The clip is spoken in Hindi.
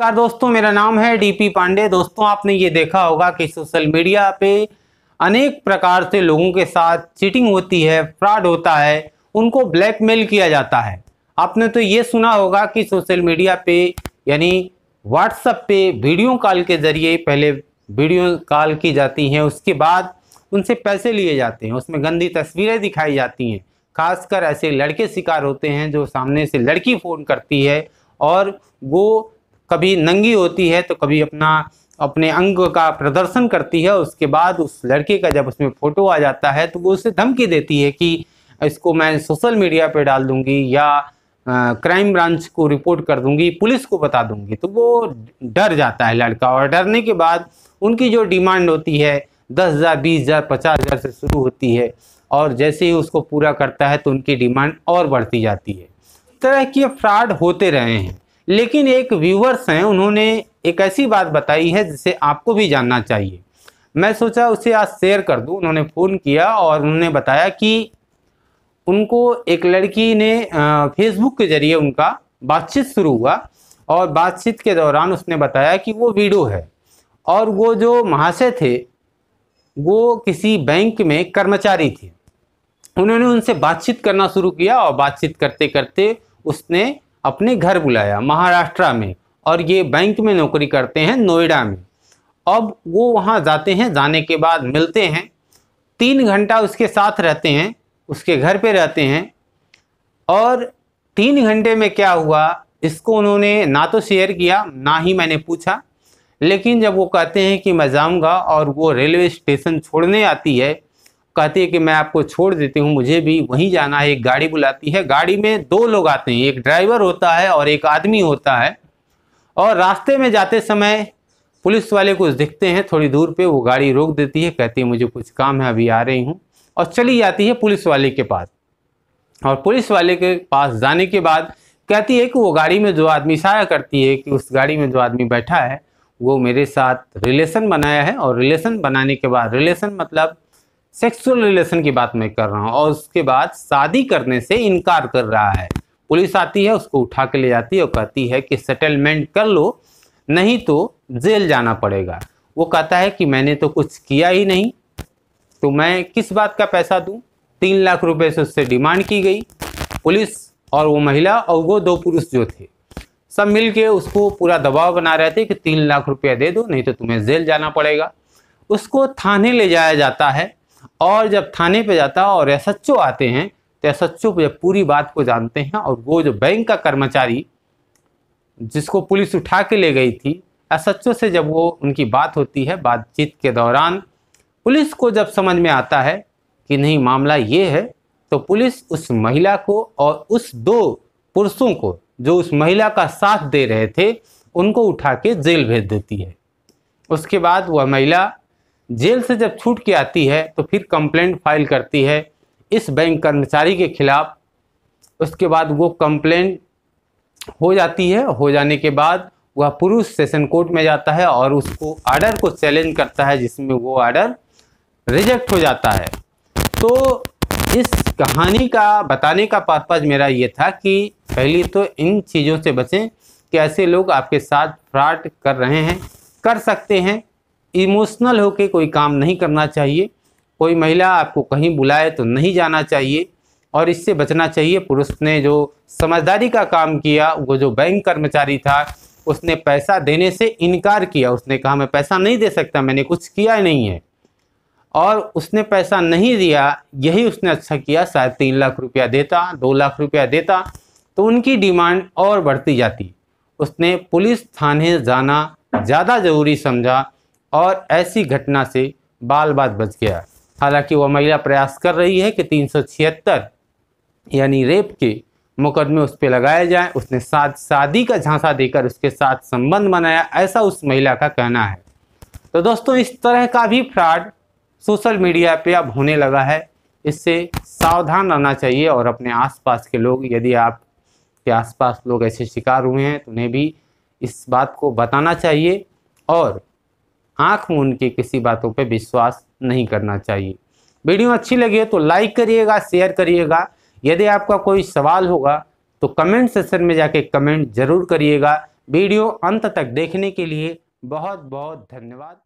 नमस्कार दोस्तों मेरा नाम है डीपी पांडे दोस्तों आपने ये देखा होगा कि सोशल मीडिया पे अनेक प्रकार से लोगों के साथ चीटिंग होती है फ्रॉड होता है उनको ब्लैकमेल किया जाता है आपने तो ये सुना होगा कि सोशल मीडिया पे यानी व्हाट्सएप पे वीडियो कॉल के ज़रिए पहले वीडियो कॉल की जाती हैं उसके बाद उनसे पैसे लिए जाते हैं उसमें गंदी तस्वीरें दिखाई जाती हैं खासकर ऐसे लड़के शिकार होते हैं जो सामने से लड़की फ़ोन करती है और वो कभी नंगी होती है तो कभी अपना अपने अंग का प्रदर्शन करती है उसके बाद उस लड़के का जब उसमें फ़ोटो आ जाता है तो वो उसे धमकी देती है कि इसको मैं सोशल मीडिया पर डाल दूंगी या क्राइम ब्रांच को रिपोर्ट कर दूंगी पुलिस को बता दूंगी तो वो डर जाता है लड़का और डरने के बाद उनकी जो डिमांड होती है दस हज़ार बीस हज़ार पचास हज़ार से शुरू होती है और जैसे ही उसको पूरा करता है तो उनकी डिमांड और बढ़ती जाती है तरह के फ्रॉड होते रहे हैं लेकिन एक व्यूवर्स हैं उन्होंने एक ऐसी बात बताई है जिसे आपको भी जानना चाहिए मैं सोचा उसे आज शेयर कर दूं उन्होंने फ़ोन किया और उन्होंने बताया कि उनको एक लड़की ने फेसबुक के ज़रिए उनका बातचीत शुरू हुआ और बातचीत के दौरान उसने बताया कि वो वीडो है और वो जो महाशय थे वो किसी बैंक में कर्मचारी थे उन्होंने उनसे बातचीत करना शुरू किया और बातचीत करते करते उसने अपने घर बुलाया महाराष्ट्र में और ये बैंक में नौकरी करते हैं नोएडा में अब वो वहाँ जाते हैं जाने के बाद मिलते हैं तीन घंटा उसके साथ रहते हैं उसके घर पे रहते हैं और तीन घंटे में क्या हुआ इसको उन्होंने ना तो शेयर किया ना ही मैंने पूछा लेकिन जब वो कहते हैं कि मैं जाऊँगा और वो रेलवे स्टेशन छोड़ने आती है कहती है कि मैं आपको छोड़ देती हूँ मुझे भी वहीं जाना है एक गाड़ी बुलाती है गाड़ी में दो लोग आते हैं एक ड्राइवर होता है और एक आदमी होता है और रास्ते में जाते समय पुलिस वाले कुछ दिखते हैं थोड़ी दूर पे वो गाड़ी रोक देती है कहती है मुझे कुछ काम है अभी आ रही हूँ और चली जाती है पुलिस वाले के पास और पुलिस वाले के पास जाने के बाद कहती है कि वो गाड़ी में जो आदमी साया करती है कि उस गाड़ी में जो आदमी बैठा है वो मेरे साथ रिलेशन बनाया है और रिलेशन बनाने के बाद रिलेशन मतलब सेक्सुअल रिलेशन की बात मैं कर रहा हूँ और उसके बाद शादी करने से इनकार कर रहा है पुलिस आती है उसको उठा के ले जाती है और कहती है कि सेटलमेंट कर लो नहीं तो जेल जाना पड़ेगा वो कहता है कि मैंने तो कुछ किया ही नहीं तो मैं किस बात का पैसा दूँ तीन लाख रुपये से उससे डिमांड की गई पुलिस और वो महिला और वो दो पुरुष जो थे सब मिल के उसको पूरा दबाव बना रहे थे कि तीन लाख रुपया दे दो नहीं तो तुम्हें जेल जाना पड़ेगा उसको थाने ले जाया जाता है और जब थाने पे जाता है और एस आते हैं तो एस जब पूरी बात को जानते हैं और वो जो बैंक का कर्मचारी जिसको पुलिस उठा के ले गई थी एस से जब वो उनकी बात होती है बातचीत के दौरान पुलिस को जब समझ में आता है कि नहीं मामला ये है तो पुलिस उस महिला को और उस दो पुरुषों को जो उस महिला का साथ दे रहे थे उनको उठा के जेल भेज देती है उसके बाद वह महिला जेल से जब छूट के आती है तो फिर कंप्लेंट फाइल करती है इस बैंक कर्मचारी के खिलाफ उसके बाद वो कंप्लेंट हो जाती है हो जाने के बाद वह पुरुष सेशन कोर्ट में जाता है और उसको आर्डर को चैलेंज करता है जिसमें वो आर्डर रिजेक्ट हो जाता है तो इस कहानी का बताने का पर्पज मेरा ये था कि पहले तो इन चीज़ों से बचें कि ऐसे लोग आपके साथ फ्रॉड कर रहे हैं कर सकते हैं इमोशनल होकर कोई काम नहीं करना चाहिए कोई महिला आपको कहीं बुलाए तो नहीं जाना चाहिए और इससे बचना चाहिए पुरुष ने जो समझदारी का काम किया वो जो बैंक कर्मचारी था उसने पैसा देने से इनकार किया उसने कहा मैं पैसा नहीं दे सकता मैंने कुछ किया नहीं है और उसने पैसा नहीं दिया यही उसने अच्छा किया शायद तीन लाख रुपया देता दो लाख रुपया देता तो उनकी डिमांड और बढ़ती जाती उसने पुलिस थाने जाना ज़्यादा ज़रूरी समझा और ऐसी घटना से बाल बात बच गया हालांकि वह महिला प्रयास कर रही है कि तीन यानी रेप के मुकदमे उस पर लगाए जाएं उसने साथ शादी का झांसा देकर उसके साथ संबंध बनाया ऐसा उस महिला का कहना है तो दोस्तों इस तरह का भी फ्रॉड सोशल मीडिया पे अब होने लगा है इससे सावधान रहना चाहिए और अपने आसपास के लोग यदि आप के आसपास लोग ऐसे शिकार हुए हैं तो उन्हें भी इस बात को बताना चाहिए और आंख मून की किसी बातों पे विश्वास नहीं करना चाहिए वीडियो अच्छी लगी है तो लाइक करिएगा शेयर करिएगा यदि आपका कोई सवाल होगा तो कमेंट सेक्शन में जाके कमेंट जरूर करिएगा वीडियो अंत तक देखने के लिए बहुत बहुत धन्यवाद